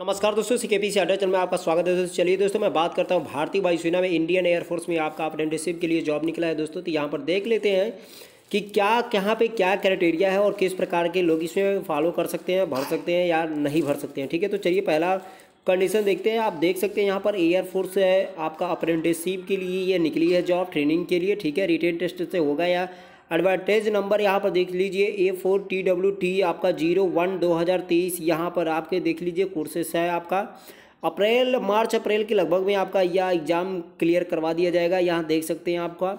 नमस्कार दोस्तों सी के पी सी चल में आपका स्वागत है दोस्तों चलिए दोस्तों मैं बात करता हूँ भारतीय वायुसेना में इंडियन एयरफोर्स में आपका अप्रेंटिसिप के लिए जॉब निकला है दोस्तों तो यहाँ पर देख लेते हैं कि क्या यहाँ पे क्या क्राइटेरिया है और किस प्रकार के लोग इसमें फॉलो कर सकते हैं भर सकते हैं या नहीं भर सकते हैं ठीक है तो चलिए पहला कंडीशन देखते हैं आप देख सकते हैं यहाँ पर एयरफोर्स है आपका अप्रेंटिसिप के लिए ये निकली है जॉब ट्रेनिंग के लिए ठीक है रिटेन टेस्ट से होगा या एडवर्टेज नंबर यहाँ पर देख लीजिए A four T W T आपका जीरो वन दो हज़ार तेईस यहाँ पर आपके देख लीजिए कोर्सेस है आपका अप्रैल मार्च अप्रैल के लगभग में आपका यह एग्ज़ाम क्लियर करवा दिया जाएगा यहाँ देख सकते हैं आपका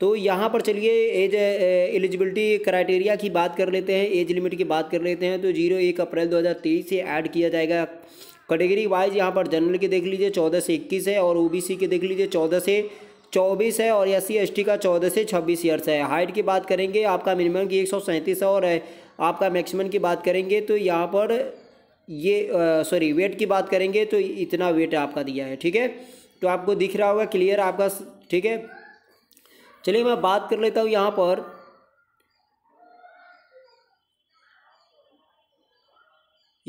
तो यहाँ पर चलिए एज एलिजिबिलिटी क्राइटेरिया की बात कर लेते हैं एज लिमिट की बात कर लेते हैं तो जीरो एक अप्रैल तेईस से ऐड किया जाएगा कैटेगरी वाइज यहाँ पर जनरल के देख लीजिए चौदह से इक्कीस है और ओबीसी के देख लीजिए चौदह से चौबीस है और एस सी का चौदह से छब्बीस ईयर्स है हाइट की बात करेंगे आपका मिनिमम की एक सौ सैंतीस है और आपका मैक्सिमम की बात करेंगे तो यहाँ पर ये सॉरी वेट की बात करेंगे तो इतना वेट आपका दिया है ठीक है तो आपको दिख रहा होगा क्लियर आपका ठीक है चलिए मैं बात कर लेता हूँ यहाँ पर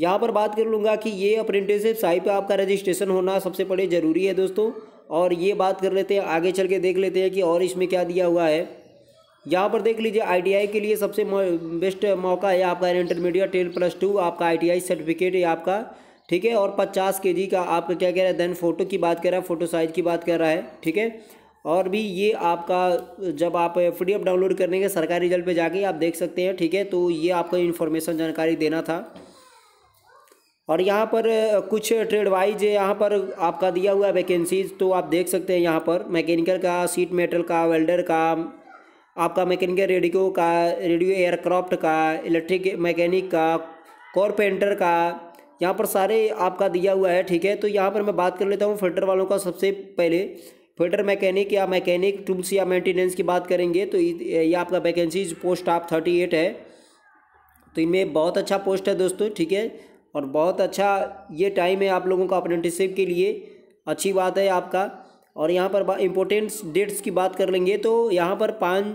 यहाँ पर बात कर लूँगा कि ये अप्रेंटिसिप साइट पे आपका रजिस्ट्रेशन होना सबसे बड़े ज़रूरी है दोस्तों और ये बात कर लेते हैं आगे चल के देख लेते हैं कि और इसमें क्या दिया हुआ है यहाँ पर देख लीजिए आईटीआई के लिए सबसे बेस्ट मौका है आपका इंटरमीडिएट टेन प्लस टू आपका आईटीआई सर्टिफिकेट है आपका ठीक है और पचास के जी का आपका क्या कह रहा है देन फ़ोटो की बात कर रहा है फ़ोटो साइज की बात कर रहा है ठीक है और भी ये आपका जब आप एफ डाउनलोड करने के सरकारी रिजल्ट पर जाके आप देख सकते हैं ठीक है तो ये आपको इन्फॉर्मेशन जानकारी देना था और यहाँ पर कुछ ट्रेड वाइज यहाँ पर आपका दिया हुआ वैकेंसीज तो आप देख सकते हैं यहाँ पर मैकेनिकल का सीट मेटल का वेल्डर का आपका मैकेनिकल रेडियो का रेडियो एयरक्राफ्ट का इलेक्ट्रिक मैकेनिक का कॉरपेंटर का यहाँ पर सारे आपका दिया हुआ है ठीक है तो यहाँ पर मैं बात कर लेता हूँ फिल्टर वालों का सबसे पहले फिल्टर मैकेनिक या मैकेनिक टूल्स या मेंटेनेंस की बात करेंगे तो ये आपका वैकेंसीज पोस्ट आप थर्टी एट है तो इनमें बहुत अच्छा पोस्ट है दोस्तों ठीक है और बहुत अच्छा ये टाइम है आप लोगों का अप्रेंटिसशिप के लिए अच्छी बात है आपका और यहाँ पर इम्पोर्टेंट डेट्स की बात कर लेंगे तो यहाँ पर पाँच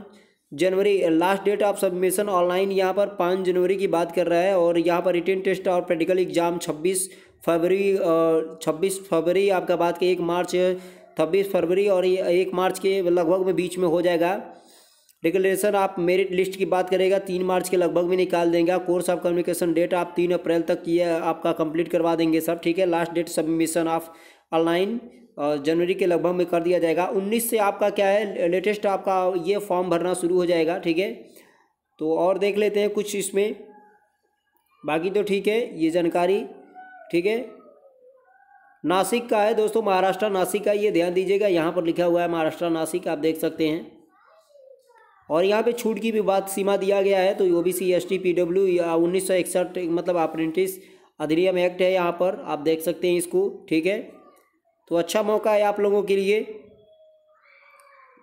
जनवरी last date of submission online यहाँ पर पाँच जनवरी की बात कर रहा है और यहाँ पर रिटर्न टेस्ट और प्रैक्टिकल एग्जाम छब्बीस फरवरी छब्बीस फरवरी आपका बात के एक मार्च छब्बीस फरवरी और एक मार्च के लगभग में बीच में हो जाएगा डिक्लेरेशन आप मेरिट लिस्ट की बात करेगा तीन मार्च के लगभग भी निकाल देंगे कोर्स ऑफ कम्युनिकेशन डेट आप तीन अप्रैल तक ये आपका कंप्लीट करवा देंगे सब ठीक है last date submission of online जनवरी के लगभग में कर दिया जाएगा उन्नीस से आपका क्या है लेटेस्ट आपका ये फॉर्म भरना शुरू हो जाएगा ठीक है तो और देख लेते हैं कुछ इसमें बाकी तो ठीक है ये जानकारी ठीक है नासिक का है दोस्तों महाराष्ट्र नासिक का ये ध्यान दीजिएगा यहाँ पर लिखा हुआ है महाराष्ट्र नासिक आप देख सकते हैं और यहाँ पे छूट की भी बात सीमा दिया गया है तो O B C S T P W या उन्नीस सौ इकसठ मतलब अप्रेंटिस अधिनियम एक्ट है यहाँ पर आप देख सकते हैं इसको ठीक है तो अच्छा मौका है आप लोगों के लिए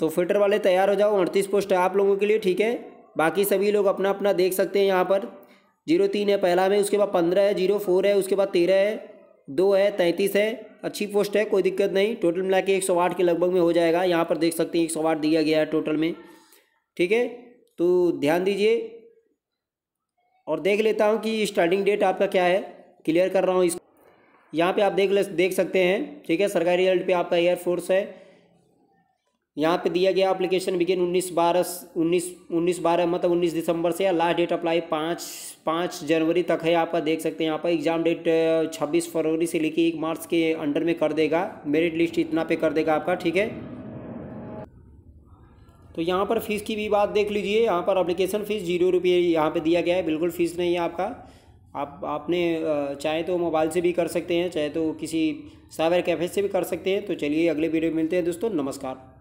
तो फिटर वाले तैयार हो जाओ अड़तीस पोस्ट है आप लोगों के लिए ठीक है बाकी सभी लोग अपना अपना देख सकते हैं यहाँ पर जीरो तीन है पहला में उसके बाद पंद्रह है जीरो फोर है उसके बाद तेरह है दो है तैंतीस है अच्छी पोस्ट है कोई दिक्कत नहीं टोटल मिला के एक सौ आठ के लगभग में हो जाएगा यहाँ पर देख सकते हैं एक सौ आठ दिया गया है टोटल में ठीक है तो ध्यान दीजिए और देख लेता हूँ कि स्टार्टिंग डेट आपका क्या है क्लियर कर रहा हूँ इस यहाँ पे आप देख ले देख सकते हैं ठीक है सरकारी रिजल्ट पे आपका एयरफोर्स है यहाँ पे दिया गया अप्लीकेशन बिगिन उन्नीस बारह उन्नीस उन्नीस बारह मतलब उन्नीस दिसंबर से या लास्ट डेट अप्लाई पाँच पाँच जनवरी तक है आपका देख सकते हैं यहाँ पर एग्ज़ाम डेट छब्बीस फरवरी से लेके एक मार्च के अंडर में कर देगा मेरिट लिस्ट इतना पे कर देगा आपका ठीक है तो यहाँ पर फ़ीस की भी बात देख लीजिए यहाँ पर अप्लीकेशन फ़ीस जीरो रुपये यहाँ पर दिया गया है बिल्कुल फ़ीस नहीं है आपका आप आपने चाहे तो मोबाइल से भी कर सकते हैं चाहे तो किसी साइबर कैफे से भी कर सकते हैं तो चलिए अगले वीडियो में मिलते हैं दोस्तों नमस्कार